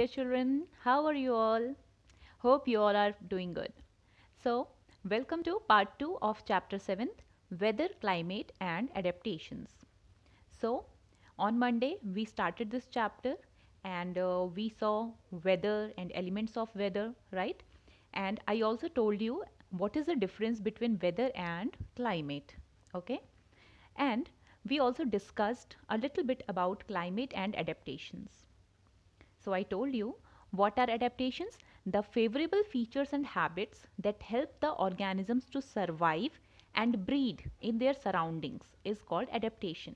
Okay, children, how are you all? Hope you all are doing good. So, welcome to part 2 of chapter seven: Weather, Climate and Adaptations. So, on Monday, we started this chapter and uh, we saw weather and elements of weather, right? And I also told you what is the difference between weather and climate, okay? And we also discussed a little bit about climate and adaptations. So I told you what are adaptations? The favorable features and habits that help the organisms to survive and breed in their surroundings is called adaptation.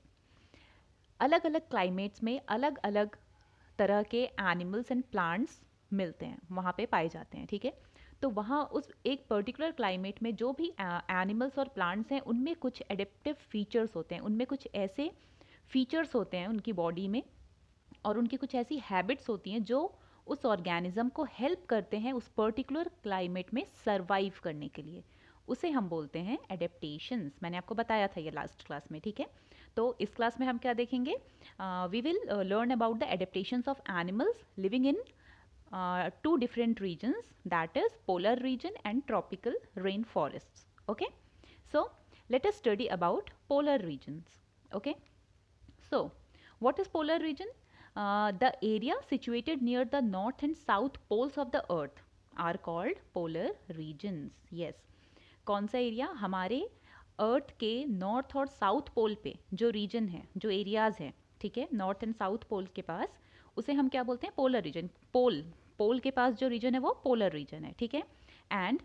अलग अलग climates में अलग अलग तरह के animals and plants मिलते हैं वहाँ पे पाए जाते हैं ठीक है तो वहाँ उस एक पर्टिकुलर क्लाइमेट में जो भी एनिमल्स और प्लांट्स हैं उनमें कुछ एडेप्टिव फीचर्स होते हैं उनमें कुछ ऐसे फीचर्स होते हैं उनकी बॉडी में और उनकी कुछ ऐसी हैबिट्स होती हैं जो उस ऑर्गेनिज़म को हेल्प करते हैं उस पर्टिकुलर क्लाइमेट में सर्वाइव करने के लिए उसे हम बोलते हैं एडेप्टेशंस मैंने आपको बताया था ये लास्ट क्लास में ठीक है तो इस क्लास में हम क्या देखेंगे we will learn about the adaptations of animals living in two different regions that is polar region and tropical rain forest okay so let us study about polar regions okay so what is polar region the area situated near the north and south poles of the earth are called polar regions yes कौन सा area हमारे अर्थ के north और south pole पे जो reason है जो areas हैं ठीक है नॉर्थ एंड साउथ पोल के पास उसे हम क्या बोलते हैं पोलर रीजन पोल पोल के पास जो रीजन है वो पोलर रीजन है ठीक है and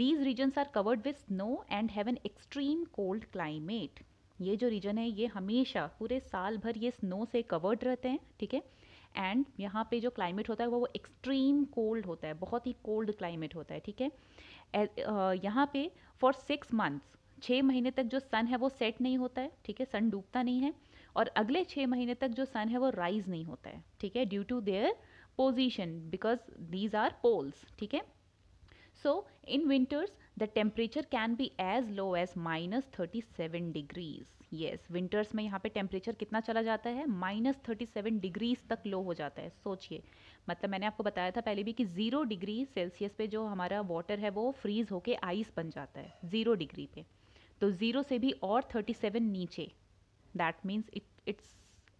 these regions are covered with snow and have an extreme cold climate ये जो रीजन है ये हमेशा पूरे साल भर ये स्नो से कवर्ड रहते हैं ठीक है एंड यहाँ पे जो क्लाइमेट होता है वो वो एक्सट्रीम कोल्ड होता है बहुत ही कोल्ड क्लाइमेट होता है ठीक है यहाँ पे फॉर सिक्स मंथ्स छः महीने तक जो सन है वो सेट नहीं होता है ठीक है सन डूबता नहीं है और अगले छः महीने तक जो सन है वो राइज नहीं होता है ठीक है due to their position because these are poles ठीक है So in winters the temperature can be as low as minus 37 degrees. Yes, winters में यहाँ पे temperature कितना चला जाता है minus 37 degrees तक low हो जाता है सोचिए मतलब मैंने आपको बताया था पहले भी कि ज़ीरो डिग्री सेल्सियस पे जो हमारा वाटर है वो फ्रीज़ होके आइस बन जाता है ज़ीरो डिग्री पे तो ज़ीरो से भी और 37 नीचे that means it it's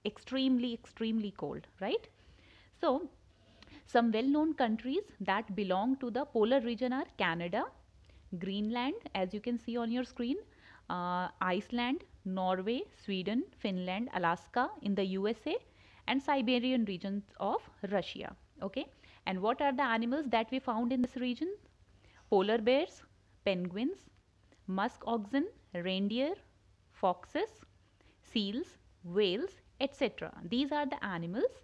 extremely extremely cold right so Some well-known countries that belong to the polar region are Canada, Greenland as you can see on your screen, uh, Iceland, Norway, Sweden, Finland, Alaska in the USA and Siberian regions of Russia. Okay. And what are the animals that we found in this region? Polar bears, penguins, musk oxen, reindeer, foxes, seals, whales, etc. These are the animals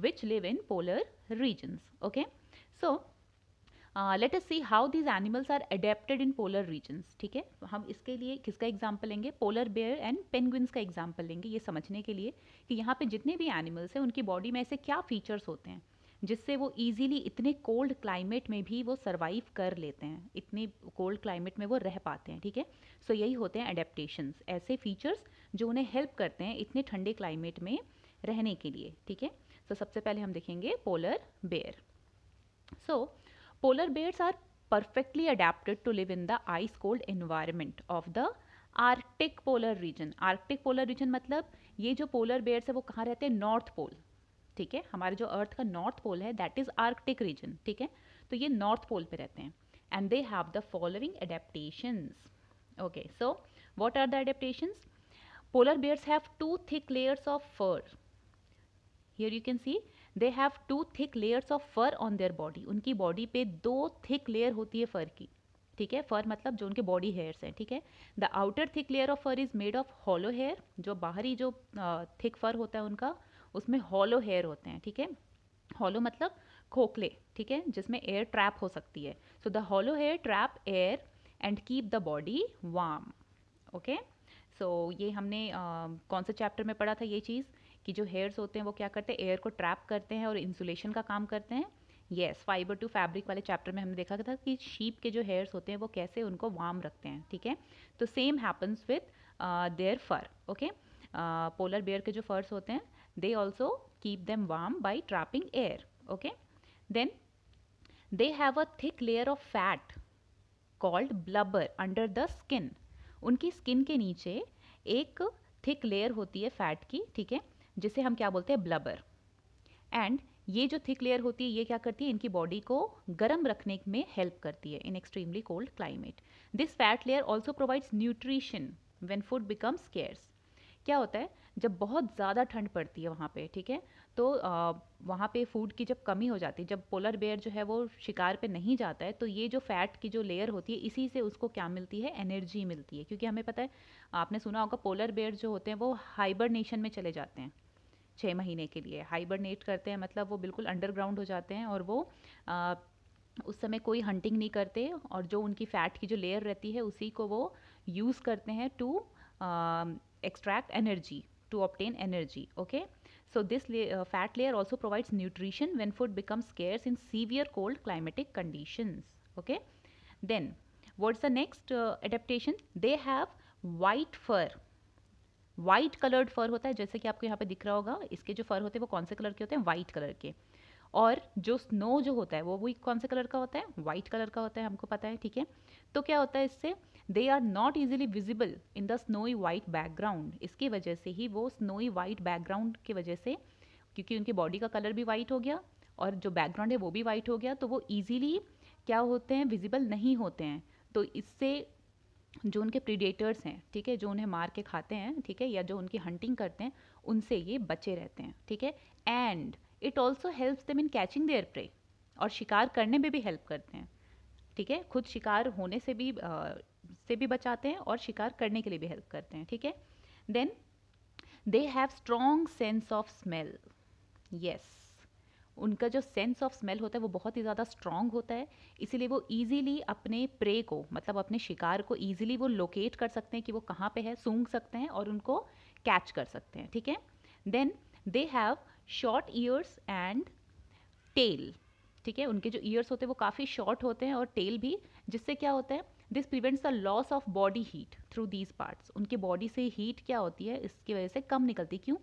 which live in polar regions. Okay. So, uh, let us see how these animals are adapted in polar regions. ठीक है हम इसके लिए किसका example लेंगे polar bear and penguins का example लेंगे ये समझने के लिए कि यहाँ पे जितने भी एनिमल्स हैं उनकी बॉडी में ऐसे क्या फीचर्स होते हैं जिससे वो इजीली इतने कोल्ड क्लाइमेट में भी वो सर्वाइव कर लेते हैं इतने कोल्ड क्लाइमेट में वो रह पाते हैं ठीक है सो यही होते हैं अडेप्टेशंस ऐसे फीचर्स जो उन्हें हेल्प करते हैं इतने ठंडे क्लाइमेट में रहने के लिए ठीक है तो सबसे पहले हम देखेंगे polar bear so polar bears are perfectly adapted to live in the ice cold environment of the Arctic polar region Arctic polar region मतलब ये जो पोलर बेयर्स है वो कहाँ रहते हैं नॉर्थ पोल ठीक है हमारे जो अर्थ का नॉर्थ पोल है दैट इज़ आर्कटिक रीजन ठीक है तो ये नॉर्थ पोल पे रहते हैं and they have the following adaptations okay so what are the adaptations polar bears have two thick layers of fur here you can see they have two thick layers of fur on their body उनकी body पे दो thick layer होती है फर की ठीक है फर मतलब जो उनके बॉडी हेयर्स हैं ठीक है the outer thick layer of fur is made of hollow hair जो बाहरी जो थिक फर होता है उनका उसमें हॉलो हेयर होते हैं ठीक है हॉलो मतलब खोखले ठीक है जिसमें एयर ट्रैप हो सकती है so the hollow hair trap air and keep the body warm okay so ये हमने uh, कौन से चैप्टर में पढ़ा था ये चीज़ कि जो हेयर्स होते हैं वो क्या करते हैं एयर को ट्रैप करते हैं और इंसुलेशन का काम करते हैं येस फाइबर टू फैब्रिक वाले चैप्टर में हमने देखा था कि शीप के जो हेयर्स होते हैं वो कैसे उनको वार्म रखते हैं ठीक है तो same happens with their fur okay polar bear के जो फर्स होते हैं they also keep them warm by trapping air okay then they have a thick layer of fat called blubber under the skin उनकी skin के नीचे एक thick layer होती है फैट की ठीक है जिसे हम क्या बोलते हैं ब्लबर एंड ये जो थिक लेयर होती है ये क्या करती है इनकी बॉडी को गर्म रखने में हेल्प करती है in extremely cold climate this fat layer also provides nutrition when food become scarce क्या होता है जब बहुत ज़्यादा ठंड पड़ती है वहाँ पे ठीक है तो आ, वहाँ पे फूड की जब कमी हो जाती है जब पोलर बेयर जो है वो शिकार पे नहीं जाता है तो ये जो फैट की जो लेयर होती है इसी से उसको क्या मिलती है एनर्जी मिलती है क्योंकि हमें पता है आपने सुना होगा पोलर बेयर जो होते हैं वो हाइबरनेशन में चले जाते हैं छः महीने के लिए हाइबरनेट करते हैं मतलब वो बिल्कुल अंडरग्राउंड हो जाते हैं और वो आ, उस समय कोई हंटिंग नहीं करते और जो उनकी फैट की जो लेयर रहती है उसी को वो यूज़ करते हैं to extract energy to obtain energy okay so this fat layer also provides nutrition when food becomes scarce in severe cold climatic conditions okay then what's the next adaptation they have white fur white coloured fur होता है जैसे कि आपको यहाँ पे दिख रहा होगा इसके जो फ़र होते हैं वो कौन से कलर के होते हैं वाइट कलर के और जो स्नो जो होता है वो भी कौन से कलर का होता है वाइट कलर का होता है हमको पता है ठीक है तो क्या होता है इससे they are not easily visible in the snowy white background इसकी वजह से ही वो स्नोई वाइट बैकग्राउंड की वजह से क्योंकि उनकी बॉडी का कलर भी वाइट हो गया और जो बैकग्राउंड है वो भी वाइट हो गया तो वो ईजिली क्या होते हैं विजिबल नहीं होते हैं तो इससे जो उनके प्रीडेटर्स हैं ठीक है जो उन्हें मार के खाते हैं ठीक है या जो उनकी हंटिंग करते हैं उनसे ये बचे रहते हैं ठीक है and it also help them in catching their prey और शिकार करने में भी हेल्प करते हैं ठीक है खुद शिकार होने से भी आ, से भी बचाते हैं और शिकार करने के लिए भी हेल्प करते हैं ठीक है then they have strong sense of smell yes उनका जो सेंस ऑफ स्मेल होता है वो बहुत ही ज़्यादा स्ट्रांग होता है इसीलिए वो ईजिली अपने प्रे को मतलब अपने शिकार को ईजिली वो लोकेट कर सकते हैं कि वो कहाँ पे है सूंघ सकते हैं और उनको कैच कर सकते हैं ठीक है then they have short ears and tail ठीक है उनके जो ईयर्स होते हैं वो काफ़ी शॉर्ट होते हैं और टेल भी जिससे क्या होता है this prevents the loss of body heat through these parts उनके बॉडी से हीट क्या होती है इसकी वजह से कम निकलती क्यों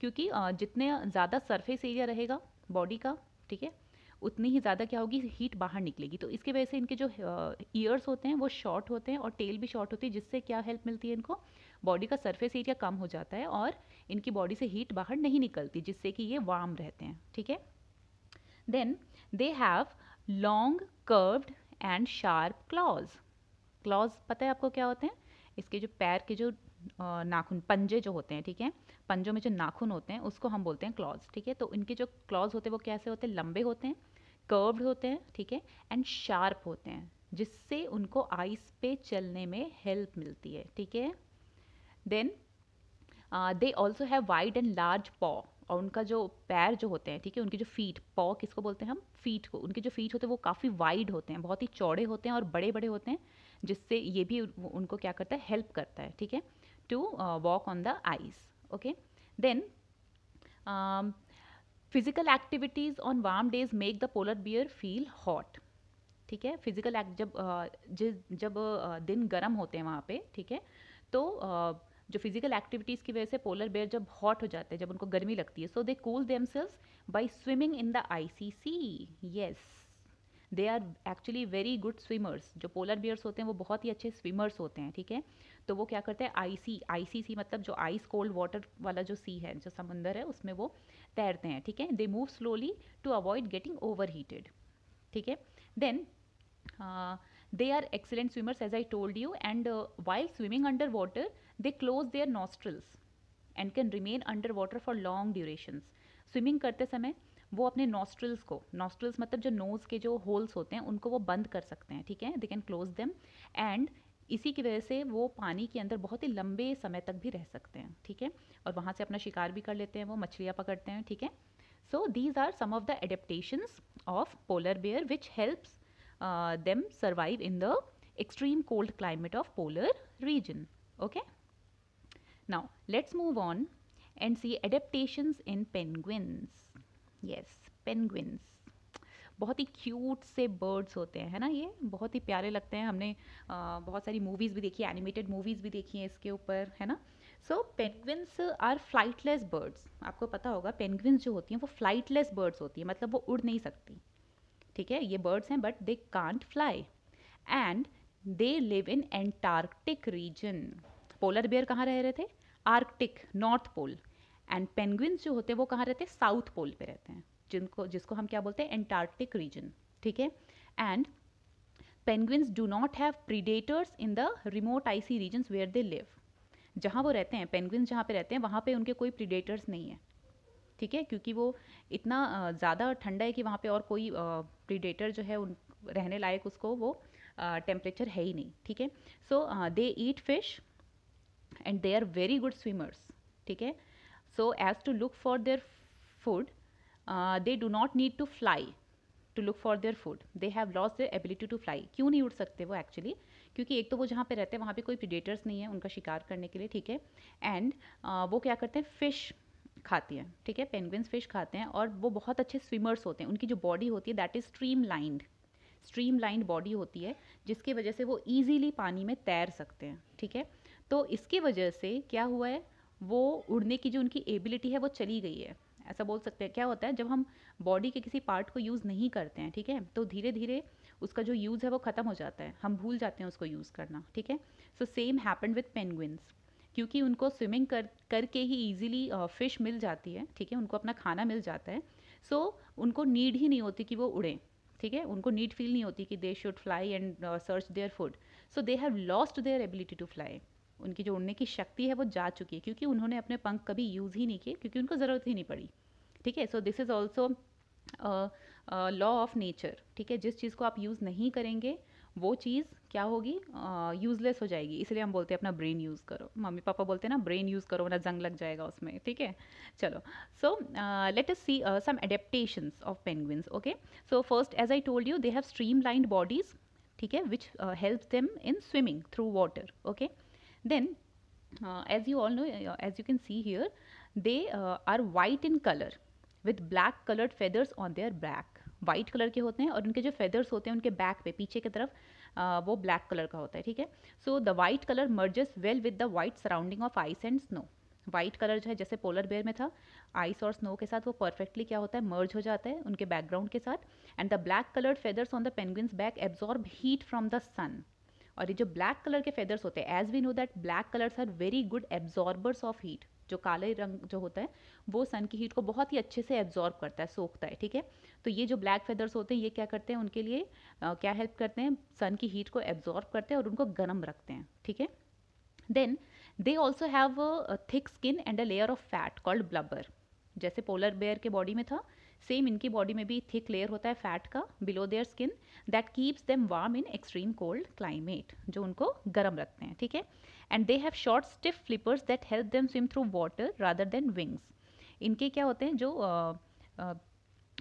क्योंकि जितने ज़्यादा सरफेस एरिया रहेगा बॉडी का ठीक है उतनी ही ज़्यादा क्या होगी हीट बाहर निकलेगी तो इसकी वजह से इनके जो ईयर्स होते हैं वो शॉर्ट होते हैं और टेल भी शॉर्ट होती है जिससे क्या हेल्प मिलती है इनको बॉडी का सरफेस एरिया कम हो जाता है और इनकी बॉडी से हीट बाहर नहीं निकलती जिससे कि ये वार्म रहते हैं ठीक है then they have long curved and sharp claws claws पता है आपको क्या होते हैं इसके जो पैर के जो नाखून पंजे जो होते हैं ठीक है पंजों में जो नाखून होते हैं उसको हम बोलते हैं क्लॉज ठीक है तो इनके जो क्लॉज होते हैं वो कैसे होते हैं लंबे होते हैं कर्व्ड होते हैं ठीक है एंड शार्प होते हैं जिससे उनको आइस पे चलने में हेल्प मिलती है ठीक है then they also have wide and large paw और उनका जो पैर जो होते हैं ठीक है उनके जो फीट पॉ किसको बोलते हैं हम फीट को उनके जो फीट होते हैं वो काफ़ी वाइड होते हैं बहुत ही चौड़े होते हैं और बड़े बड़े होते हैं जिससे ये भी उनको क्या करता है हेल्प करता है ठीक है to walk on the ice okay then um, physical activities on warm days make the polar bear feel hot ठीक है फिजिकल एक्ट जब जिस जब दिन गर्म होते हैं वहाँ पे ठीक है तो जो फिजिकल एक्टिविटीज़ की वजह से पोलर बेयर जब हॉट हो जाते हैं जब उनको गर्मी लगती है so they cool themselves by swimming in the icy sea yes they are actually very good swimmers जो पोलर बियर्स होते हैं वो बहुत ही अच्छे स्विमर्स होते हैं ठीक है तो वो क्या करते हैं आईसी आईसी सी मतलब जो आइस कोल्ड वाटर वाला जो सी है जो समंदर है उसमें वो तैरते हैं ठीक है they move slowly to avoid getting overheated ठीक है then they are excellent swimmers as I told you and while swimming underwater they close their nostrils and can remain underwater for long durations swimming करते समय वो अपने nostrils को nostrils मतलब जो knows के जो होल्स होते हैं उनको वो बंद कर सकते हैं ठीक है they can close them and इसी की वजह से वो पानी के अंदर बहुत ही लंबे समय तक भी रह सकते हैं ठीक है और वहाँ से अपना शिकार भी कर लेते हैं वो मछलियाँ पकड़ते हैं ठीक है so these are some of the adaptations of polar bear which helps them survive in the extreme cold climate of polar region okay now let's move on and see adaptations in penguins yes penguins बहुत ही cute से birds होते हैं है ना ये बहुत ही प्यारे लगते हैं हमने आ, बहुत सारी मूवीज़ भी देखी एनिमेटेड मूवीज़ भी देखी हैं इसके ऊपर है ना so penguins are flightless birds आपको पता होगा पेंगुइन्स जो होती हैं वो फ्लाइटलेस बर्ड्स होती हैं मतलब वो उड़ नहीं सकती ठीक है ये बर्ड्स हैं but they can't fly and they live in Antarctic region polar bear कहाँ रह रहे थे Arctic north pole and penguins जो होते हैं वो कहाँ रहते हैं साउथ पोल पे रहते हैं जिनको जिसको हम क्या बोलते हैं एंटार्क्टिक रीजन ठीक है and penguins do not have predators in the remote icy region where they live जहाँ वो रहते हैं पेंगुइन्स जहाँ पे रहते हैं वहाँ पे उनके कोई प्रीडेटर्स नहीं है ठीक है क्योंकि वो इतना ज़्यादा ठंडा है कि वहाँ पे और कोई प्रीडेटर जो है उन रहने लायक उसको वो टेम्परेचर है ही नहीं ठीक है so they eat fish and they are very good swimmers ठीक है so as to look for their food uh, they do not need to fly to look for their food they have lost their ability to fly क्यों नहीं उड़ सकते वो actually क्योंकि एक तो वो जहाँ पे रहते हैं वहाँ पे कोई प्रिडेटर्स नहीं है उनका शिकार करने के लिए ठीक है एंड uh, वो क्या करते हैं फिश खाती हैं ठीक है पेंगुइन्स फिश खाते हैं और वो बहुत अच्छे स्विमर्स होते हैं उनकी जो बॉडी होती है that is streamlined streamlined body होती है जिसकी वजह से वो ईजीली पानी में तैर सकते हैं ठीक है तो इसकी वजह से क्या हुआ है वो उड़ने की जो उनकी एबिलिटी है वो चली गई है ऐसा बोल सकते हैं क्या होता है जब हम बॉडी के किसी पार्ट को यूज़ नहीं करते हैं ठीक है तो धीरे धीरे उसका जो यूज़ है वो ख़त्म हो जाता है हम भूल जाते हैं उसको यूज़ करना ठीक है so same happen with penguins क्योंकि उनको स्विमिंग कर करके ही ईजिली फ़िश मिल जाती है ठीक है उनको अपना खाना मिल जाता है सो so, उनको नीड ही नहीं होती कि वो उड़ें ठीक है उनको नीड फील नहीं होती कि they should fly and search their food so they have lost their ability to fly उनकी जो उड़ने की शक्ति है वो जा चुकी है क्योंकि उन्होंने अपने पंख कभी यूज़ ही नहीं किए क्योंकि उनको ज़रूरत ही नहीं पड़ी ठीक है so this is also law of nature ठीक है जिस चीज़ को आप यूज़ नहीं करेंगे वो चीज़ क्या होगी यूज़लेस uh, हो जाएगी इसलिए हम बोलते हैं अपना ब्रेन यूज़ करो मम्मी पापा बोलते हैं ना ब्रेन यूज़ करो ना जंग लग जाएगा उसमें ठीक है चलो so let us see some adaptations of penguins okay so first as I told you they have streamlined bodies ठीक है which help them in swimming through water okay Then uh, as you all know, uh, as you can see here, they uh, are white in color with black colored feathers on their back. white color ke hote hain aur unke jo feathers hote hain unke back pe piche ki taraf आ, वो black colour का होता है ठीक है so the white colour merges well with the white surrounding of ice and snow white colour जो है जैसे पोलर बेयर में था आइस और स्नो के साथ वो परफेक्टली क्या होता है मर्ज हो जाता है उनके बैकग्राउंड के साथ and the black coloured feathers on the penguins back absorb heat from the sun और ये जो ब्लैक कलर के फेदर्स होते हैं as we know that black colours are very good absorbers of heat जो काले रंग जो होता है वो सन की हीट को बहुत ही अच्छे से एब्जॉर्ब करता है सोखता है ठीक है तो ये जो ब्लैक फेदर्स होते हैं ये क्या करते हैं उनके लिए आ, क्या हेल्प करते हैं सन की हीट को एब्जॉर्ब करते हैं और उनको गर्म रखते हैं ठीक है then they also have thick skin and a layer of fat called blubber जैसे पोलर बेयर के बॉडी में था सेम इनकी बॉडी में भी थिक लेयर होता है फैट का below their skin that keeps them warm in extreme cold climate जो उनको गर्म रखते हैं ठीक है and they have short stiff flippers that help them swim through water rather than wings इनके क्या होते हैं जो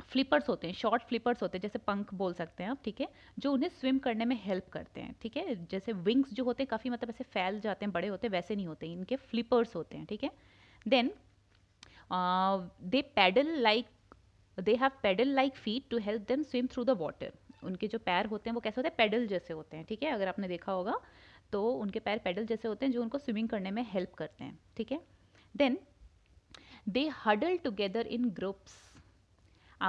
फ्लिपर्स uh, uh, होते हैं शॉर्ट फ्लिपर्स होते हैं जैसे पंख बोल सकते हैं आप ठीक है जो उन्हें स्विम करने में हेल्प करते हैं ठीक है जैसे विंग्स जो होते हैं काफ़ी मतलब ऐसे फैल जाते हैं बड़े होते हैं वैसे नहीं होते इनके फ्लिपर्स होते हैं ठीक है then they paddle like they have paddle like feet to help them swim through the water उनके जो पैर होते हैं वो कैसे होते हैं पेडल जैसे होते हैं ठीक है अगर आपने देखा होगा तो उनके पैर पेडल जैसे होते हैं जो उनको स्विमिंग करने में हेल्प करते हैं ठीक है then they huddle together in groups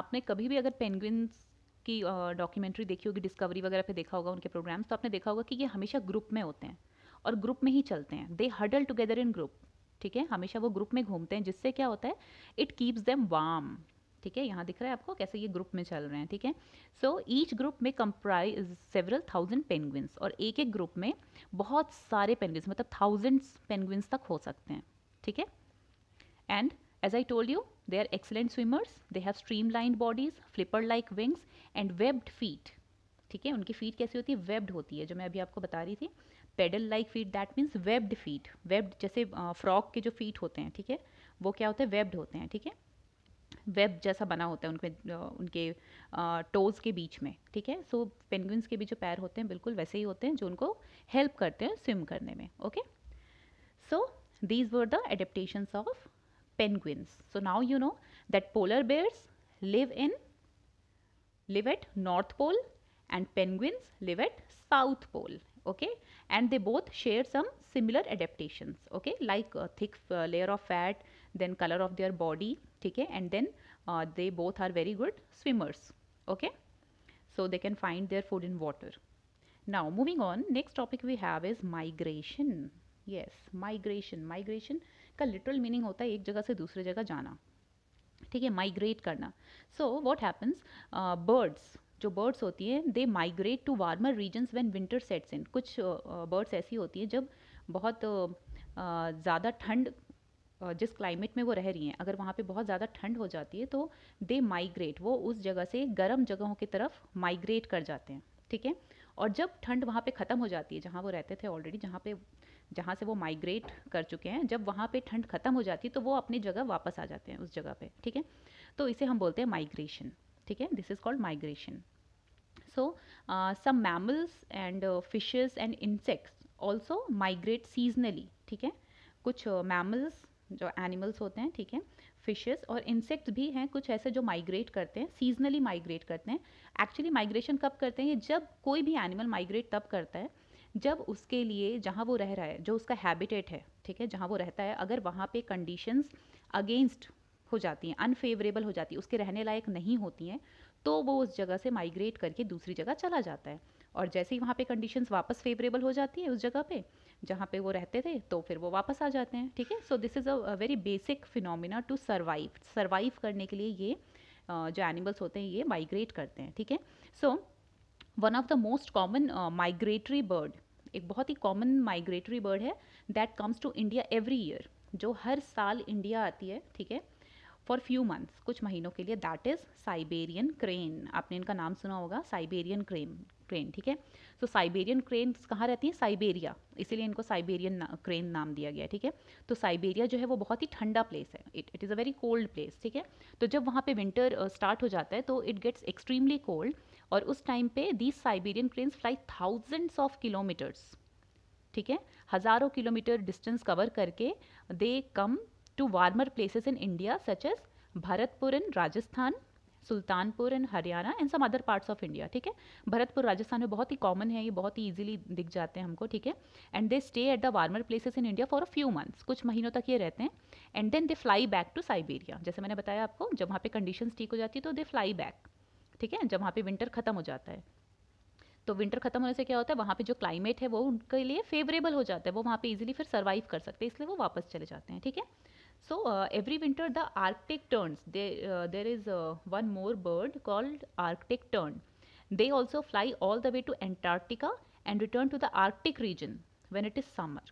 आपने कभी भी अगर पेंगुइन्स की डॉक्यूमेंट्री uh, देखी होगी डिस्कवरी वगैरह पे देखा होगा उनके प्रोग्राम्स तो आपने देखा होगा कि ये हमेशा ग्रुप में होते हैं और ग्रुप में ही चलते हैं they huddle together in group ठीक है हमेशा वो ग्रुप में घूमते हैं जिससे क्या होता है इट कीप्स देम वार्म ठीक है यहाँ दिख रहा है आपको कैसे ये ग्रुप में चल रहे हैं ठीक है सो ईच ग्रुप में कंप्राइज सेवरल थाउजेंड पेंगविन्स और एक एक ग्रुप में बहुत सारे पेंगविन्स मतलब थाउजेंड्स पेंगविन्स तक हो सकते हैं ठीक है and I told you they are excellent swimmers they have streamline bodies flipper like wings and webbed feet ठीक है उनकी फीट कैसी होती है वेब्ड होती है जो मैं अभी आपको बता रही थी paddle like feet that means webbed feet webbed जैसे फ्रॉक के जो फीट होते हैं ठीक है वो क्या होते हैं वेब्ड होते हैं ठीक है वेब जैसा बना होता है उनके उनके टोज के बीच में ठीक है सो पेंगुइन्स के भी जो पैर होते हैं बिल्कुल वैसे ही होते हैं जो उनको हेल्प करते हैं स्विम करने में okay so these were the adaptations of penguins so now you know that polar bears live in live at north pole and penguins live at south pole okay and they both share some similar adaptations okay like thick layer of fat then colour of their body ठीक है and then they both are very good swimmers okay so they can find their food in water now moving on next topic we have is migration yes migration migration का literal meaning होता है एक जगह से दूसरे जगह जाना ठीक है माइग्रेट करना सो वॉट हैपन्स बर्ड्स जो बर्ड्स होती हैं they migrate to warmer regions when winter sets in कुछ बर्ड्स uh, uh ऐसी होती हैं जब बहुत uh, uh ज़्यादा ठंड जिस क्लाइमेट में वो रह रही हैं अगर वहाँ पे बहुत ज़्यादा ठंड हो जाती है तो दे माइग्रेट वो उस जगह से गर्म जगहों की तरफ माइग्रेट कर जाते हैं ठीक है और जब ठंड वहाँ पे ख़त्म हो जाती है जहाँ वो रहते थे ऑलरेडी जहाँ पे जहाँ से वो माइग्रेट कर चुके हैं जब वहाँ पे ठंड ख़त्म हो जाती है तो वो अपनी जगह वापस आ जाते हैं उस जगह पे ठीक है तो इसे हम बोलते हैं माइग्रेशन ठीक है this is called migration so some mammals and fishes and insects also migrate seasonally ठीक है कुछ मैमल्स uh, जो एनिमल्स होते हैं ठीक है फिशेस और इंसेक्ट्स भी हैं कुछ ऐसे जो माइग्रेट करते हैं सीजनली माइग्रेट करते हैं एक्चुअली माइग्रेशन कब करते हैं ये जब कोई भी एनिमल माइग्रेट तब करता है जब उसके लिए जहाँ वो रह रहा है जो उसका हैबिटेट है ठीक है जहाँ वो रहता है अगर वहाँ पे कंडीशंस अगेंस्ट हो जाती हैं अनफेवरेबल हो जाती है उसके रहने लायक नहीं होती हैं तो वो उस जगह से माइग्रेट करके दूसरी जगह चला जाता है और जैसे ही वहाँ पे कंडीशंस वापस फेवरेबल हो जाती है उस जगह पे जहाँ पे वो रहते थे तो फिर वो वापस आ जाते हैं ठीक है so this is a very basic phenomena to survive survive करने के लिए ये जो एनिमल्स होते हैं ये माइग्रेट करते हैं ठीक है so one of the most common migratory bird एक बहुत ही कॉमन माइग्रेटरी बर्ड है that comes to India every year जो हर साल इंडिया आती है ठीक है फॉर फ्यू मंथ्स कुछ महीनों के लिए दैट इज़ साइबेरियन क्रेन आपने इनका नाम सुना होगा साइबेरियन क्रेन क्रेन ठीक है सो साइबेरियन क्रेन कहाँ रहती हैं साइबेरिया इसीलिए इनको साइबेरियन ना, क्रेन नाम दिया गया ठीक है तो साइबेरिया जो है वो बहुत ही ठंडा प्लेस है it it is a very cold place ठीक है तो जब वहाँ पे विंटर स्टार्ट हो जाता है तो इट गेट्स एक्सट्रीमली कोल्ड और उस टाइम पे these Siberian cranes fly thousands of kilometres ठीक है हज़ारों किलोमीटर डिस्टेंस कवर करके they come to warmer places in India such as Bharatpur in Rajasthan, Sultanpur and Haryana and some other parts of India ठीक है भरतपुर राजस्थान में बहुत ही कॉमन है ये बहुत ही इजीली दिख जाते हैं हमको ठीक है and they stay at the warmer places in India for a few months कुछ महीनों तक ये रहते हैं and then they fly back to Siberia जैसे मैंने बताया आपको जब वहाँ पे कंडीशन ठीक हो जाती है तो दे फ्लाई बैक ठीक है जब वहाँ पे विंटर खत्म हो जाता है तो विंटर खत्म होने से क्या होता है वहाँ पे जो क्लाइमेट है वो उनके लिए फेवरेबल हो जाता है वो वहाँ पे इजीली फिर सर्वाइव कर सकते हैं इसलिए वो वापस चले जाते हैं ठीक है So uh, every winter the Arctic terns, they, uh, there is uh, one more bird called Arctic tern. They also fly all the way to Antarctica and return to the Arctic region when it is summer.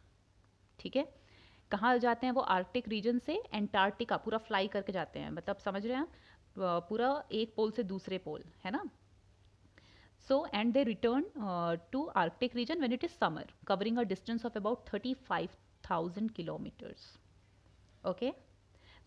ठीक है कहाँ जाते हैं वो Arctic region से Antarctica पूरा fly करके जाते हैं मतलब समझ रहे हैं आप पूरा एक पोल से दूसरे पोल है ना So, and they return uh, to Arctic region when it is summer, covering a distance of about 35,000 kilometers. Okay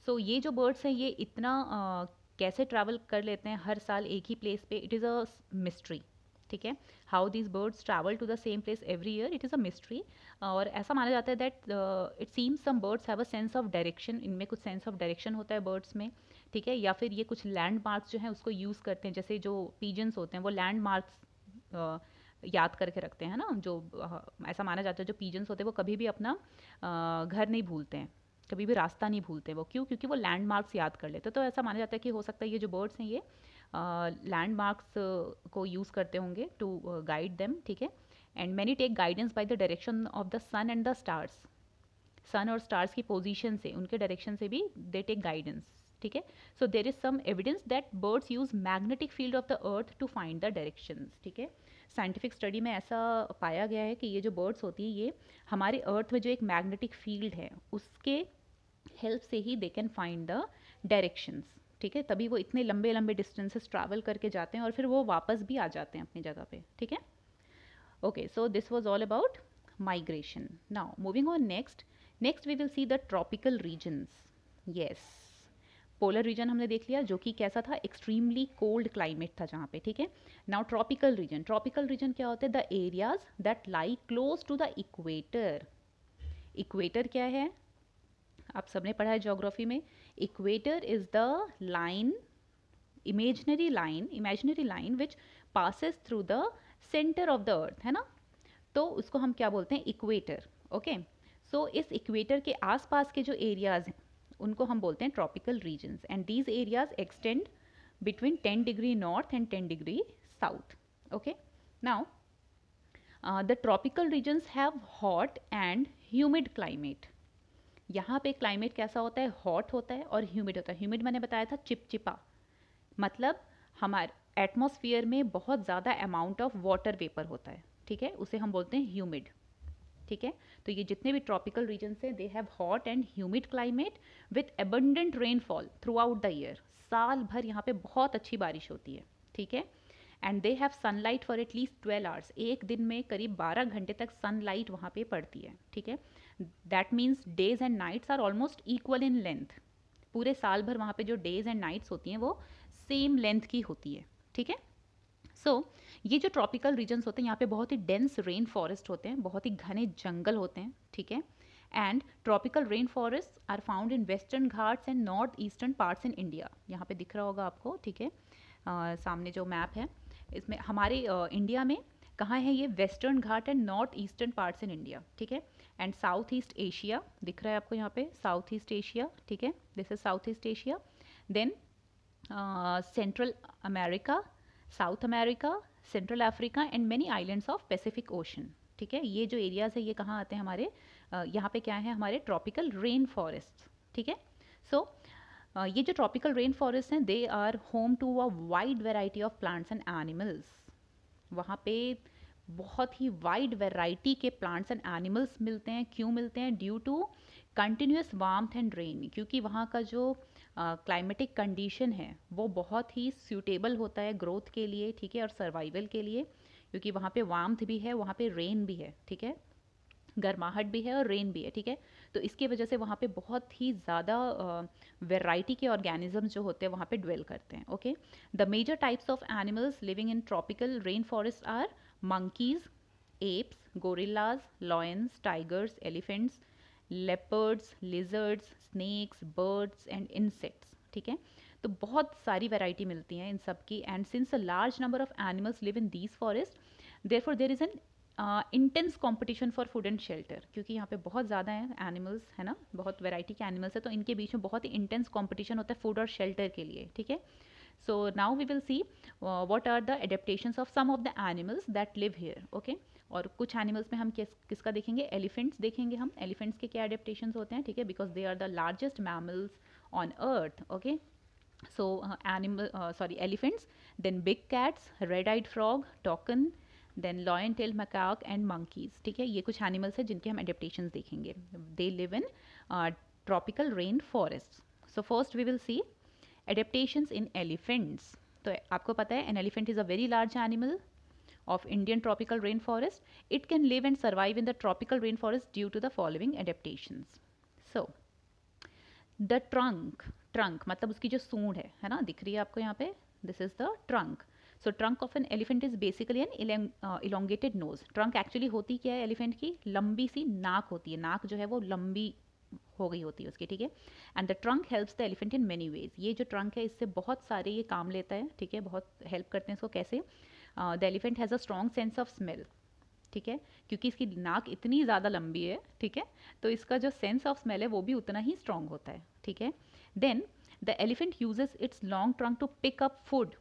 so ये जो बर्ड्स हैं ये इतना uh, कैसे ट्रैवल कर लेते हैं हर साल एक ही प्लेस पे इट इज़ अ मिस्ट्री ठीक है how these birds travel to the same place every year it is a mystery और ऐसा माना जाता है that it seems some birds have a sense of direction इनमें कुछ सेंस ऑफ डायरेक्शन होता है बर्ड्स में ठीक है या फिर ये कुछ लैंड मार्क्स जो हैं उसको यूज़ करते हैं जैसे जो पीजन्स होते हैं वो लैंड मार्क्स याद करके रखते हैं ना जो uh, ऐसा माना जाता है जो पीजन्स होते हैं वो कभी भी अपना uh, घर नहीं भूलते हैं कभी भी रास्ता नहीं भूलते वो क्यों क्योंकि वो लैंडमार्क्स याद कर लेते तो ऐसा माना जाता है कि हो सकता है ये जो बर्ड्स हैं ये लैंडमार्क्स को यूज़ करते होंगे टू गाइड देम ठीक है and many take guidance by the direction of the sun and the stars sun और स्टार्स की पोजीशन से उनके डायरेक्शन से भी दे टेक गाइडेंस ठीक है so there is some evidence that birds use magnetic field of the earth to find the direction ठीक है साइंटिफिक स्टडी में ऐसा पाया गया है कि ये जो बर्ड्स होती है ये हमारे अर्थ में जो एक मैग्नेटिक फील्ड है उसके हेल्प से ही they can find the directions ठीक है तभी वो इतने लंबे लंबे डिस्टेंसेस ट्रैवल करके जाते हैं और फिर वो वापस भी आ जाते हैं अपनी जगह पे ठीक है okay so this was all about migration now moving on next next we will see the tropical regions yes polar region हमने देख लिया जो कि कैसा था एक्सट्रीमली कोल्ड क्लाइमेट था जहाँ पे ठीक है now tropical region tropical region क्या होते हैं the areas that lie close to the equator equator क्या है आप सबने पढ़ा है जोग्राफी में equator is the line imaginary line imaginary line which passes through the centre of the earth है ना तो उसको हम क्या बोलते हैं इक्वेटर ओके सो इस इक्वेटर के आसपास के जो एरियाज हैं उनको हम बोलते हैं tropical regions and these areas extend between ten degree north and ten degree south okay now the tropical regions have hot and humid climate यहाँ पे क्लाइमेट कैसा होता है हॉट होता है और ह्यूमिड होता है ह्यूमिड मैंने बताया था चिपचिपा मतलब हमारे एटमोसफियर में बहुत ज़्यादा अमाउंट ऑफ वाटर वेपर होता है ठीक है उसे हम बोलते हैं ह्यूमिड ठीक है तो ये जितने भी ट्रॉपिकल रीजन्स हैं they have hot and humid climate with abundant rainfall throughout the year साल भर यहाँ पे बहुत अच्छी बारिश होती है ठीक है and they have sunlight for at least twelve hours एक दिन में करीब बारह घंटे तक सनलाइट वहाँ पे पड़ती है ठीक है that means days and nights are almost equal in length पूरे साल भर वहाँ पे जो डेज एंड नाइट्स होती हैं वो सेम लेंथ की होती है ठीक है सो so, ये जो ट्रॉपिकल रीजन्स होते हैं यहाँ पे बहुत ही डेंस रेन फॉरेस्ट होते हैं बहुत ही घने जंगल होते हैं ठीक है and tropical rain forest are found in western Ghats and north eastern parts in India यहाँ पे दिख रहा होगा आपको ठीक है uh, सामने जो मैप है इसमें हमारे uh, इंडिया में कहाँ है ये western Ghat and north eastern parts in India ठीक है एंड साउथ ईस्ट एशिया दिख रहा है आपको यहाँ पे साउथ ईस्ट एशिया ठीक है this is south east Asia then central America south America central Africa and many islands of Pacific Ocean ठीक है ये जो एरियाज़ है ये कहाँ आते हैं हमारे uh, यहाँ पे क्या है हमारे ट्रॉपिकल रेन फॉरेस्ट ठीक है सो uh, ये जो ट्रॉपिकल रेन फॉरेस्ट हैं they are home to a wide variety of plants and animals वहाँ पे uh, बहुत ही वाइड वैरायटी के प्लांट्स एंड एनिमल्स मिलते हैं क्यों मिलते हैं due to continuous warm and rain क्योंकि वहाँ का जो क्लाइमेटिक uh, कंडीशन है वो बहुत ही सूटेबल होता है ग्रोथ के लिए ठीक है और सर्वाइवल के लिए क्योंकि वहाँ पे वार्म भी है वहाँ पे रेन भी है ठीक है गर्माहट भी है और रेन भी है ठीक है तो इसकी वजह से वहाँ पे बहुत ही ज़्यादा वेराइटी के ऑर्गेनिज्म जो होते हैं वहाँ पे ड्वेल करते हैं okay the major types of animals living in tropical rain forest are monkeys apes gorillas lions tigers elephants leopards lizards snakes birds and insects ठीक है तो बहुत सारी वैरायटी मिलती हैं इन सब की and since a large number of animals live in these forest therefore there is an intense competition for food and shelter क्योंकि यहाँ पे बहुत ज़्यादा हैं एनिमल्स है ना बहुत वैरायटी के एनिमल्स हैं तो इनके बीच में बहुत ही इंटेंस कंपटीशन होता है फूड और शेल्टर के लिए ठीक है so now we will see what are the the of some of the animals that live here okay और कुछ एनिमल्स में हम किस किसका देखेंगे एलिफेंट्स देखेंगे हम एलिफेंट्स के क्या एडेप्टेशन होते हैं ठीक है because they are the largest mammals on earth okay so animal sorry elephants then big cats red eyed frog toucan then lion tail macaque and monkeys ठीक है ये कुछ एनिमल्स हैं जिनके हम एडेप्टेशन देखेंगे they live in tropical rain forest so first we will see adaptation in elephants तो आपको पता है an elephant is a very large animal of Indian tropical rain forest it can live and survive in the tropical rain forest due to the following adaptation so the trunk trunk मतलब उसकी जो सूंड है है ना दिख रही है आपको यहाँ पे this is the trunk so trunk of an elephant is basically an elongated nose trunk actually होती क्या है एलिफेंट की लंबी सी नाक होती है नाक जो है वो लंबी हो गई होती है उसकी ठीक है and the trunk helps the elephant in many ways ये जो ट्रंक है इससे बहुत सारे ये काम लेता है ठीक है बहुत हेल्प करते हैं इसको कैसे the elephant has a strong sense of smell ठीक है क्योंकि इसकी नाक इतनी ज़्यादा लंबी है ठीक है तो इसका जो सेंस ऑफ स्मेल है वो भी उतना ही स्ट्रॉन्ग होता है ठीक है then the elephant uses its long trunk to pick up food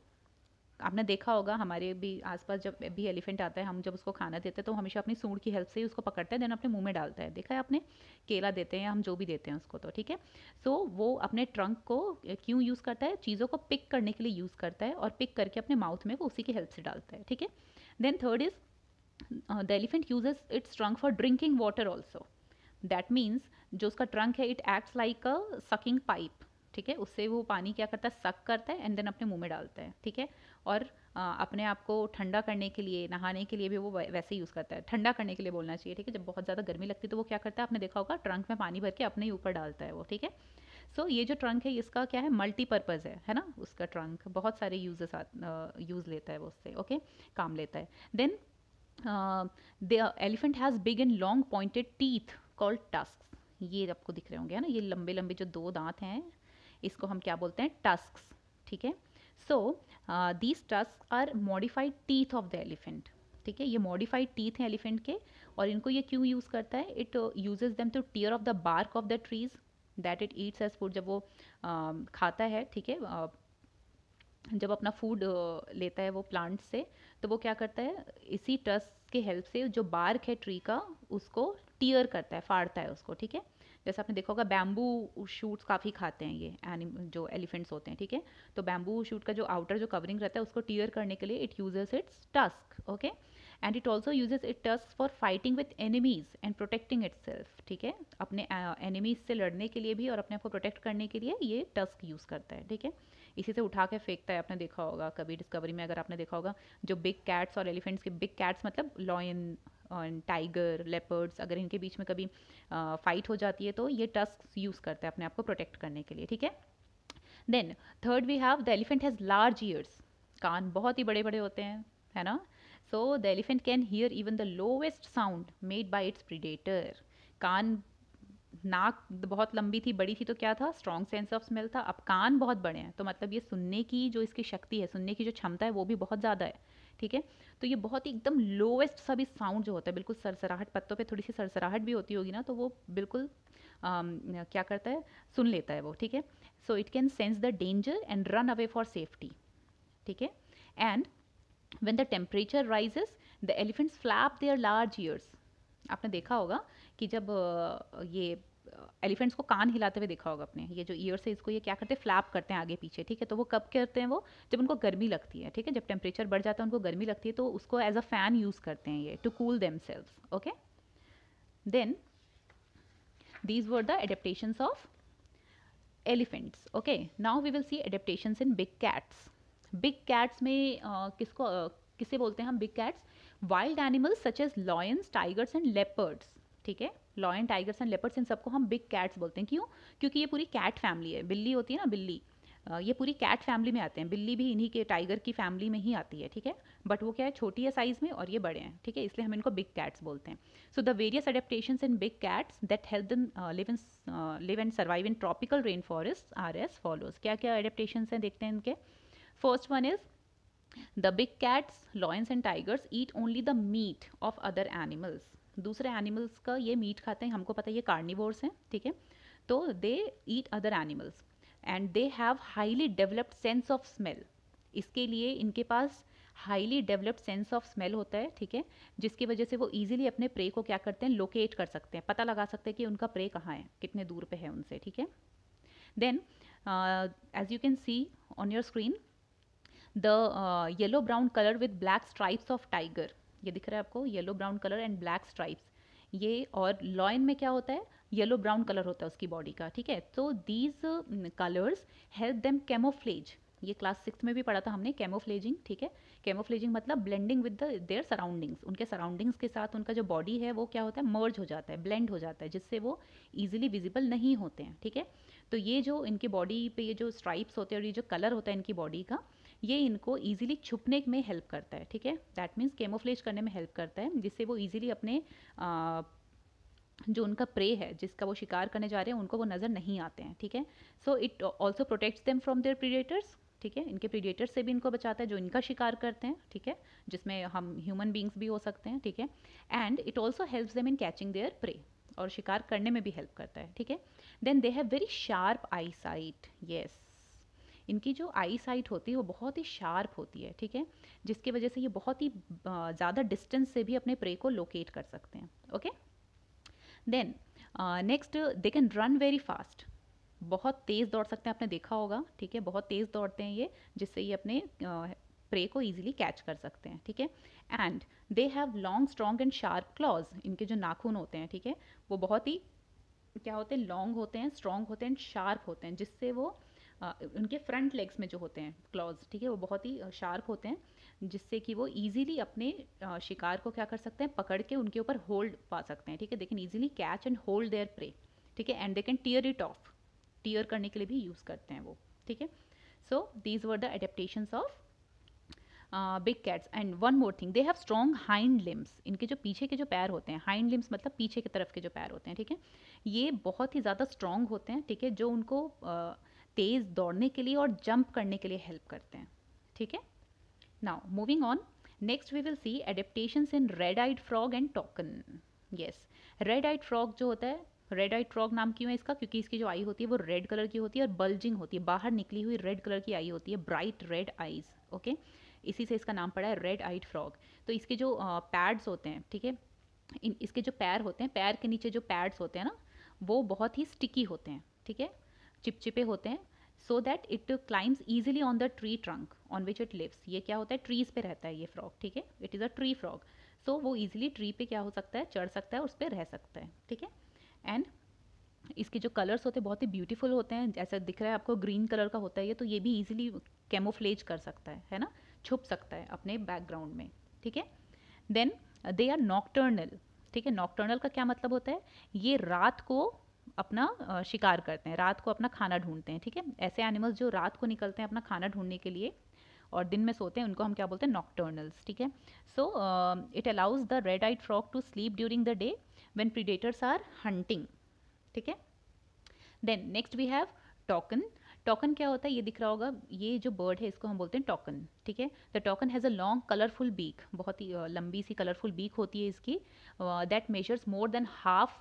आपने देखा होगा हमारे भी आसपास जब भी एलिफेंट आता है हम जब उसको खाना देते हैं तो हमेशा अपनी सूंड की हेल्प से ही उसको पकड़ते हैं देन अपने मुंह में डालता है देखा है आपने केला देते हैं हम जो भी देते हैं उसको तो ठीक है सो so, वो अपने ट्रंक को क्यों यूज़ करता है चीज़ों को पिक करने के लिए यूज़ करता है और पिक करके अपने माउथ में वो उसी की हेल्प से डालता है ठीक है then third is the elephant uses its trunk for drinking water also that means जो उसका ट्रंक है it acts like a sucking pipe ठीक है उससे वो पानी क्या करता है सक करता है एंड देन अपने मुंह में डालता है ठीक है और आ, अपने आप को ठंडा करने के लिए नहाने के लिए भी वो वैसे यूज़ करता है ठंडा करने के लिए बोलना चाहिए ठीक है जब बहुत ज़्यादा गर्मी लगती है तो वो क्या करता है आपने देखा होगा ट्रंक में पानी भर के अपने ही ऊपर डालता है वो ठीक है सो ये जो ट्रंक है इसका क्या है मल्टीपर्पज़ है है ना उसका ट्रंक बहुत सारे यूजेस यूज़ लेता है वो उससे ओके काम लेता है then the elephant has big and long pointed teeth called tusk ये आपको दिख रहे होंगे है ना ये लंबे लंबे जो दो दांत हैं इसको हम क्या बोलते हैं टस्क ठीक है so these tusk are modified teeth of the elephant ठीक है ये मॉडिफाइड टीथ हैं एलिफेंट के और इनको ये क्यों यूज़ करता है it uses them to tear off the bark of the trees that it eats as food जब वो uh, खाता है ठीक है uh, जब अपना फूड uh, लेता है वो प्लांट से तो वो क्या करता है इसी टस्क के हेल्प से जो बार्क है ट्री का उसको टीयर करता है फाड़ता है उसको ठीक है जैसे आपने देखा होगा बैम्बू शूट्स काफ़ी खाते हैं ये एनिम जो एलिफेंट्स होते हैं ठीक है तो बैम्बू शूट का जो आउटर जो कवरिंग रहता है उसको टीयर करने के लिए it uses its tusk okay and it also uses it tusk for fighting with enemies and protecting it ठीक है अपने एनिमीज से लड़ने के लिए भी और अपने आप को प्रोटेक्ट करने के लिए ये टस्क यूज़ करता है ठीक है इसी से उठा के फेंकता है आपने देखा होगा कभी डिस्कवरी में अगर आपने देखा होगा जो बिग कैट्स और एलिफेंट्स के बिग कैट्स मतलब लॉयन टाइगर अं, लेपर्ड्स अगर इनके बीच में कभी फाइट हो जाती है तो ये टस्क यूज़ करते हैं अपने आप को प्रोटेक्ट करने के लिए ठीक है then third we have the elephant has large ears कान बहुत ही बड़े बड़े होते हैं है ना so the elephant can hear even the lowest sound made by its predator कान नाक बहुत लंबी थी बड़ी थी तो क्या था स्ट्रॉन्ग सेंस ऑफ स्मेल था अब कान बहुत बड़े हैं तो मतलब ये सुनने की जो इसकी शक्ति है सुनने की जो क्षमता है वो भी बहुत ज़्यादा है ठीक है तो ये बहुत ही एकदम लोवेस्ट सा भी साउंड जो होता है बिल्कुल सरसराहट पत्तों पे थोड़ी सी सरसराहट भी होती होगी ना तो वो बिल्कुल आ, क्या करता है सुन लेता है वो ठीक है so it can sense the danger and run away for safety ठीक है and when the temperature rises the elephants flap their large ears आपने देखा होगा कि जब ये एलिफेंट्स को कान हिलाते हुए देखा होगा अपने ये जो ईयर से इसको ये क्या करते हैं फ्लैप करते हैं आगे पीछे ठीक है तो वो कब करते हैं वो जब उनको गर्मी लगती है ठीक है जब टेम्परेचर बढ़ जाता है उनको गर्मी लगती है तो उसको एज अ फैन यूज़ करते हैं ये to cool them okay then these were the adaptations of elephants okay now we will see adaptations in big cats big cats में uh, किसको uh, किसे बोलते हैं हम big cats wild animals such as lions tigers and leopards ठीक है lion tigers and leopards इन सबको हम बिग कैट्स बोलते हैं क्यों क्योंकि ये पूरी कैट फैमिली है बिल्ली होती है ना बिल्ली ये पूरी कैट फैमिली में आते हैं बिल्ली भी इन्हीं के टाइगर की फैमिली में ही आती है ठीक है बट वो क्या है छोटी है साइज़ में और ये बड़े हैं ठीक है इसलिए हम इनको बिग कैट्स बोलते हैं so the various adaptation in big cats that help them live in live and survive in tropical rain forest are as follows क्या क्या अडेप्टेशन हैं देखते हैं इनके first one is the big cats lions and tigers eat only the meat of other animals दूसरे animals का ये meet खाते हैं हमको पता है ये कार्निवोर्स हैं ठीक है तो they eat other animals and they have highly developed sense of smell इसके लिए इनके पास highly developed sense of smell होता है ठीक है जिसकी वजह से वो इजीली अपने प्रे को क्या करते हैं लोकेट कर सकते हैं पता लगा सकते हैं कि उनका प्रे कहाँ है कितने दूर पे है उनसे ठीक है then as you can see on your screen the yellow brown colour with black stripes of tiger ये दिख रहा है आपको yellow brown colour and black stripes ये और लॉयन में क्या होता है येलो ब्राउन कलर होता है उसकी बॉडी का ठीक है तो these colours help them camouflage ये क्लास सिक्स में भी पढ़ा था हमने कैमोफ्लेजिंग ठीक है कैमोफ्लेजिंग मतलब blending with the their surroundings उनके सराउंडिंग्स के साथ उनका जो बॉडी है वो क्या होता है मर्ज हो जाता है ब्लेंड हो जाता है जिससे वो ईजिली विजिबल नहीं होते हैं ठीक है तो ये जो इनकी बॉडी पे ये जो स्ट्राइप्स होते हैं और ये जो कलर होता है इनकी बॉडी का ये इनको ईजिली छुपने में हेल्प करता है ठीक है दैट मीन्स केमोफ्लेज करने में हेल्प करता है जिससे वो ईजिली अपने आ, जो उनका प्रे है जिसका वो शिकार करने जा रहे हैं उनको वो नज़र नहीं आते हैं ठीक है so it also protects them from their predators ठीक है इनके प्रीडेटर्स से भी इनको बचाता है जो इनका शिकार करते हैं ठीक है जिसमें हम ह्यूमन बींग्स भी हो सकते हैं ठीक है and it also help them in catching their prey और शिकार करने में भी हेल्प करता है ठीक है then they have very sharp eye sight yes इनकी जो आई साइट होती है वो बहुत ही शार्प होती है ठीक है जिसकी वजह से ये बहुत ही ज़्यादा डिस्टेंस से भी अपने प्रे को लोकेट कर सकते हैं okay then next they can run very fast बहुत तेज़ दौड़ सकते हैं आपने देखा होगा ठीक है बहुत तेज़ दौड़ते हैं ये जिससे ये अपने प्रे को ईजिली कैच कर सकते हैं ठीक है and they have long strong and sharp claws इनके जो नाखून होते हैं ठीक है वो बहुत ही क्या होते हैं लॉन्ग होते हैं स्ट्रॉन्ग होते हैं एंड शार्प होते हैं जिससे वो उनके फ्रंट लेग्स में जो होते हैं क्लॉज ठीक है वो बहुत ही शार्प होते हैं जिससे कि वो ईजिली अपने शिकार को क्या कर सकते हैं पकड़ के उनके ऊपर होल्ड पा सकते हैं ठीक है देखें easily catch and hold their prey ठीक है and they can tear it off tear करने के लिए भी यूज़ करते हैं वो ठीक है so these were the adaptation of big cats and one more thing they have strong hind limbs इनके जो पीछे के जो पैर होते हैं हाइंड लिम्स मतलब पीछे की तरफ के जो पैर होते हैं ठीक है ये बहुत ही ज़्यादा स्ट्रॉन्ग होते हैं ठीक है जो उनको uh, तेज़ दौड़ने के लिए और जंप करने के लिए हेल्प करते हैं ठीक है now moving on next we will see adaptation in red eyed frog and toucan yes red eyed frog जो होता है रेड आइड फ्रॉग नाम क्यों है इसका क्योंकि इसकी जो आई होती है वो रेड कलर की होती है और बल्जिंग होती है बाहर निकली हुई रेड कलर की आई होती है ब्राइट रेड आइज ओके इसी से इसका नाम पड़ा है रेड आइड फ्रॉग तो इसके जो पैड्स होते हैं ठीक है इन इसके जो पैर होते हैं पैर के नीचे जो पैड्स होते हैं ना वो बहुत ही स्टिकी होते हैं ठीक है चिपचिपे होते हैं so that it climbs easily on the tree trunk on which it lives ये क्या होता है ट्रीज पे रहता है ये फ्रॉग ठीक है it is a tree frog so वो ईजिली ट्री पे क्या हो सकता है चढ़ सकता है उस पर रह सकता है ठीक है एंड इसके जो कलर्स होते हैं बहुत ही ब्यूटीफुल होते हैं जैसा दिख रहा है आपको ग्रीन कलर का होता है ये तो ये भी ईजिली कैमोफ्लेज कर सकता है है ना छुप सकता है अपने बैकग्राउंड में ठीक है देन दे आर नॉकटर्नल ठीक है नॉकटर्नल का क्या मतलब होता है ये रात को अपना शिकार करते हैं रात को अपना खाना ढूंढते हैं ठीक है ऐसे एनिमल्स जो रात को निकलते हैं अपना खाना ढूंढने के लिए और दिन में सोते हैं उनको हम क्या बोलते हैं नॉकटर्नल्स ठीक है so it allows the red eyed frog to sleep during the day when predators are hunting ठीक है then next we have toucan toucan क्या होता है ये दिख रहा होगा ये जो बर्ड है इसको हम बोलते हैं टोकन ठीक है the toucan has a long colourful beak बहुत ही लंबी सी कलरफुल बीक होती है इसकी that measures more than half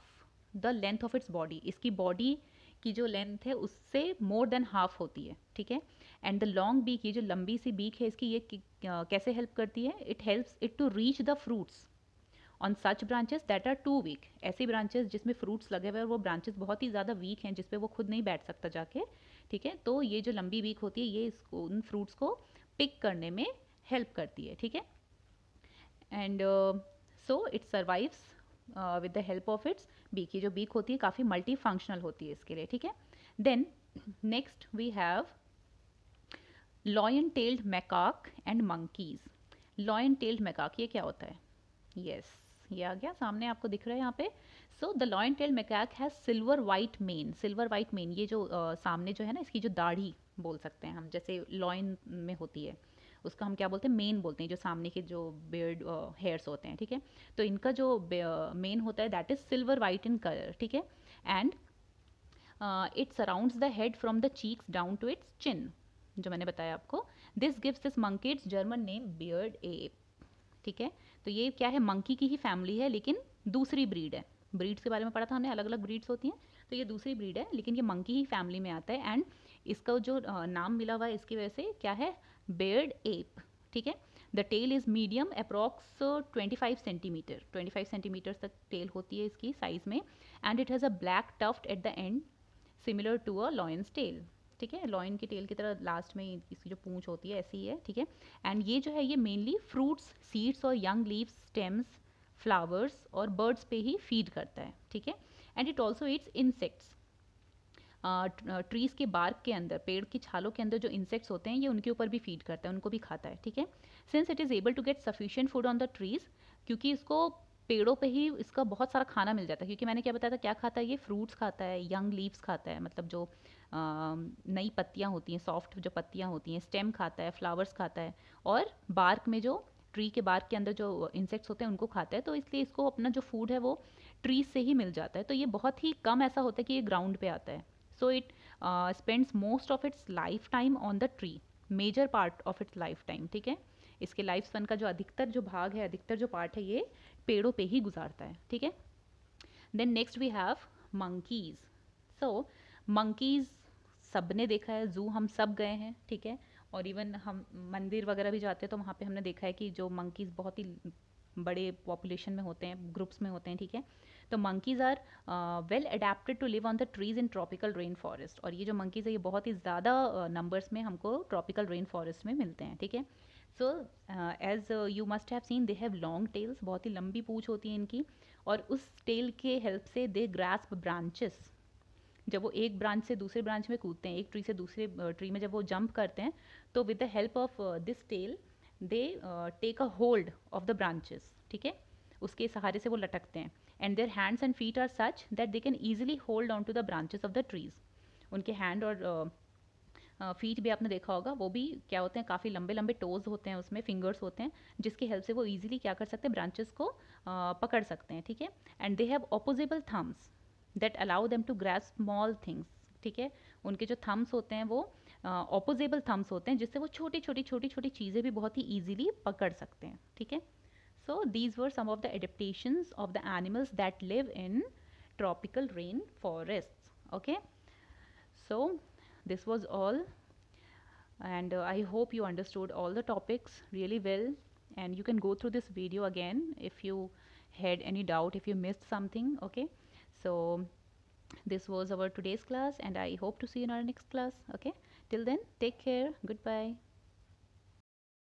the length of its body इसकी बॉडी की जो लेंथ है उससे मोर देन हाफ होती है ठीक है एंड द लॉन्ग बीक ये जो लंबी सी बीक है इसकी ये कैसे हेल्प करती है it helps it to reach the fruits on such branches that are too weak ऐसी ब्रांचेस जिसमें फ्रूट्स लगे हुए हैं वो ब्रांचेस बहुत ही ज़्यादा वीक हैं जिसपे वो खुद नहीं बैठ सकता जाके ठीक है तो ये जो लंबी वीक होती है ये इसको उन फ्रूट्स को पिक करने में हेल्प करती है ठीक है and so it survives with the help of its beak ये जो बीक होती है काफ़ी मल्टी फंक्शनल होती है इसके लिए ठीक है then next we have lion tailed macaque and monkeys lion tailed macaque ये क्या होता है यस yes. ये आ गया सामने आपको दिख रहा है यहाँ पे so the lion tailed macaque has silver white mane silver white mane ये जो uh, सामने जो है ना इसकी जो दाढ़ी बोल सकते हैं हम जैसे लॉयन में होती है उसका हम क्या बोलते हैं मेन बोलते हैं जो सामने के जो बियर्ड हेयर्स uh, होते हैं ठीक है तो इनका जो मेन uh, होता है that is silver white in colour ठीक है and it surrounds the head from the cheeks down to its chin जो मैंने बताया आपको this gives this monkey its German name beard ape ठीक है तो ये क्या है मंकी की ही फैमिली है लेकिन दूसरी ब्रीड है ब्रीड्स के बारे में पढ़ा था हमने अलग अलग ब्रीड्स होती हैं तो ये दूसरी ब्रीड है लेकिन ये मंकी ही फैमिली में आता है एंड इसका जो uh, नाम मिला हुआ है इसकी वजह से क्या है बेर्ड एप ठीक है the tail is medium approx 25 centimetre 25 centimetre तक टेल होती है इसकी साइज़ में and it has a black tuft at the end similar to a lion's tail ठीक है लॉयन की टेल की तरह लास्ट में इसकी जो पूंछ होती है ऐसी ही है ठीक है एंड ये जो है ये मेनली फ्रूट्स सीड्स और यंग लीव्स स्टेम्स फ्लावर्स और बर्ड्स पे ही फीड करता है ठीक है and it also eats insects trees के बार्क के अंदर पेड़ की छालों के अंदर जो इंसेक्ट्स होते हैं ये उनके ऊपर भी फीड करता है उनको भी खाता है ठीक है since it is able to get sufficient food on the trees क्योंकि इसको पेड़ों पे ही इसका बहुत सारा खाना मिल जाता है क्योंकि मैंने क्या बताया था क्या खाता है ये फ्रूट्स खाता है यंग लीव्स खाता है मतलब जो नई पत्तियाँ होती हैं सॉफ्ट जो पत्तियाँ होती हैं स्टेम खाता है फ्लावर्स खाता है और बार्क में जो ट्री के बार्क के अंदर जो इंसेक्ट्स होते हैं उनको खाता है तो इसलिए इसको अपना जो फूड है वो ट्रीज से ही मिल जाता है तो ये बहुत ही कम ऐसा होता है कि ये ग्राउंड पे आता है so it uh, spends most of its lifetime on the tree major part of its lifetime ठीक है इसके लाइफ स्पन का जो अधिकतर जो भाग है अधिकतर जो पार्ट है ये पेड़ों पे ही गुजारता है ठीक है then next we have monkeys so monkeys सब ने देखा है जू हम सब गए हैं ठीक है और इवन हम मंदिर वगैरह भी जाते हैं तो वहाँ पे हमने देखा है कि जो मंकीज़ बहुत ही बड़े पॉपुलेशन में होते हैं ग्रुप्स में होते हैं ठीक है तो monkeys are well adapted to live on the trees in tropical rain forest और ये जो मंकीज़ है ये बहुत ही ज़्यादा नंबर्स uh, में हमको ट्रॉपिकल रेन फॉरेस्ट में मिलते हैं ठीक है so as you must have seen they have long tails बहुत ही लंबी पूछ होती है इनकी और उस टेल के हेल्प से दे ग्रास्प ब्रांचेस जब वो एक ब्रांच से दूसरे ब्रांच में कूदते हैं एक ट्री से दूसरे ट्री uh, में जब वो जंप करते हैं तो with the help of this tail they take a hold of the branches ठीक है उसके सहारे से वो लटकते हैं and their hands and feet are such that they can easily hold on to the branches of the trees उनके hand और फीट uh, uh भी आपने देखा होगा वो भी क्या होते हैं काफ़ी लंबे लंबे टोज होते हैं उसमें फिंगर्स होते हैं जिसके हेल्प से वो ईजिली क्या कर सकते हैं ब्रांचेस को uh, पकड़ सकते हैं ठीक है and they have opposable thumbs that allow them to grab small things ठीक है उनके जो थम्स होते हैं वो ऑपोजेबल थम्स होते हैं जिससे वो छोटी छोटी छोटी छोटी चीज़ें भी बहुत ही ईजिली पकड़ सकते हैं ठीक है so these were some of the adaptations of the animals that live in tropical rain forest okay so this was all and uh, i hope you understood all the topics really well and you can go through this video again if you had any doubt if you missed something okay so this was our today's class and i hope to see you in our next class okay Till then, take care. Goodbye.